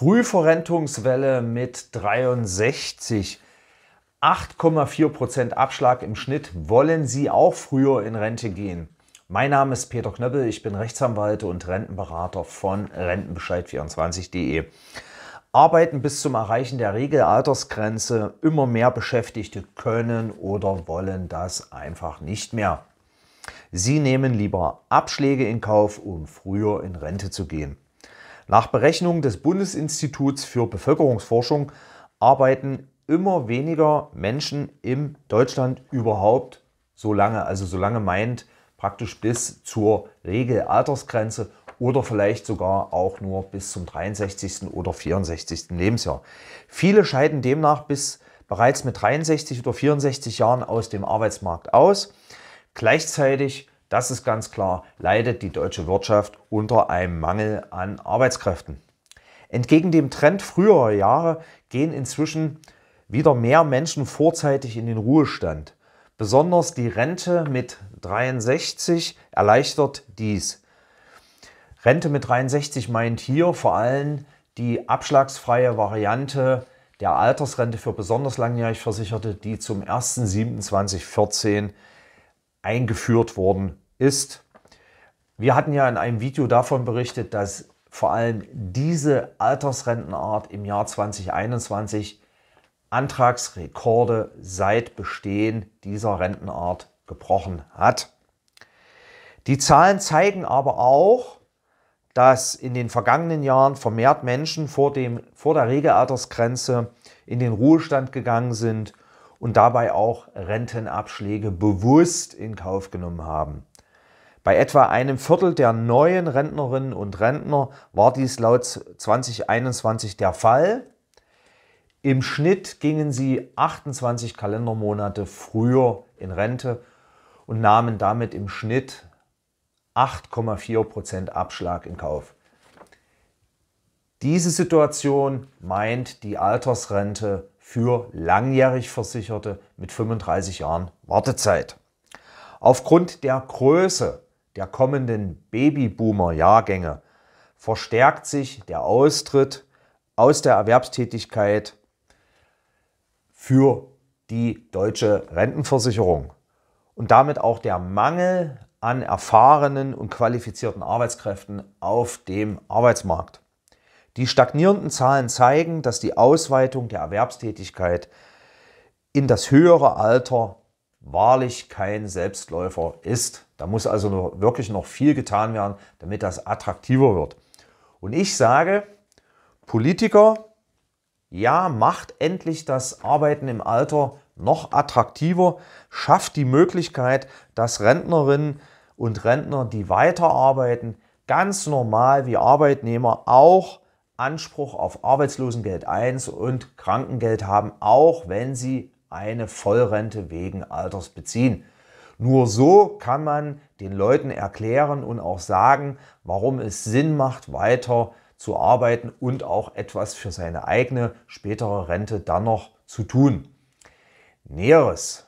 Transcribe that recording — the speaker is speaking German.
Frühverrentungswelle mit 63. 8,4% Prozent Abschlag im Schnitt. Wollen Sie auch früher in Rente gehen? Mein Name ist Peter Knöppel, ich bin Rechtsanwalt und Rentenberater von Rentenbescheid24.de. Arbeiten bis zum Erreichen der Regelaltersgrenze. Immer mehr Beschäftigte können oder wollen das einfach nicht mehr. Sie nehmen lieber Abschläge in Kauf, um früher in Rente zu gehen. Nach Berechnungen des Bundesinstituts für Bevölkerungsforschung arbeiten immer weniger Menschen in Deutschland überhaupt so lange, also so lange meint praktisch bis zur Regelaltersgrenze oder vielleicht sogar auch nur bis zum 63. oder 64. Lebensjahr. Viele scheiden demnach bis bereits mit 63 oder 64 Jahren aus dem Arbeitsmarkt aus. Gleichzeitig das ist ganz klar, leidet die deutsche Wirtschaft unter einem Mangel an Arbeitskräften. Entgegen dem Trend früherer Jahre gehen inzwischen wieder mehr Menschen vorzeitig in den Ruhestand. Besonders die Rente mit 63 erleichtert dies. Rente mit 63 meint hier vor allem die abschlagsfreie Variante der Altersrente für besonders langjährig Versicherte, die zum 1.7.2014 eingeführt worden ist. Wir hatten ja in einem Video davon berichtet, dass vor allem diese Altersrentenart im Jahr 2021 Antragsrekorde seit Bestehen dieser Rentenart gebrochen hat. Die Zahlen zeigen aber auch, dass in den vergangenen Jahren vermehrt Menschen vor, dem, vor der Regelaltersgrenze in den Ruhestand gegangen sind und dabei auch Rentenabschläge bewusst in Kauf genommen haben. Bei etwa einem Viertel der neuen Rentnerinnen und Rentner war dies laut 2021 der Fall. Im Schnitt gingen sie 28 Kalendermonate früher in Rente und nahmen damit im Schnitt 8,4% Prozent Abschlag in Kauf. Diese Situation meint die Altersrente für langjährig Versicherte mit 35 Jahren Wartezeit. Aufgrund der Größe der kommenden Babyboomer-Jahrgänge verstärkt sich der Austritt aus der Erwerbstätigkeit für die deutsche Rentenversicherung und damit auch der Mangel an erfahrenen und qualifizierten Arbeitskräften auf dem Arbeitsmarkt. Die stagnierenden Zahlen zeigen, dass die Ausweitung der Erwerbstätigkeit in das höhere Alter wahrlich kein Selbstläufer ist. Da muss also noch, wirklich noch viel getan werden, damit das attraktiver wird. Und ich sage, Politiker, ja, macht endlich das Arbeiten im Alter noch attraktiver, schafft die Möglichkeit, dass Rentnerinnen und Rentner, die weiterarbeiten, ganz normal wie Arbeitnehmer auch Anspruch auf Arbeitslosengeld 1 und Krankengeld haben, auch wenn sie eine Vollrente wegen Alters beziehen. Nur so kann man den Leuten erklären und auch sagen, warum es Sinn macht, weiter zu arbeiten und auch etwas für seine eigene spätere Rente dann noch zu tun. Näheres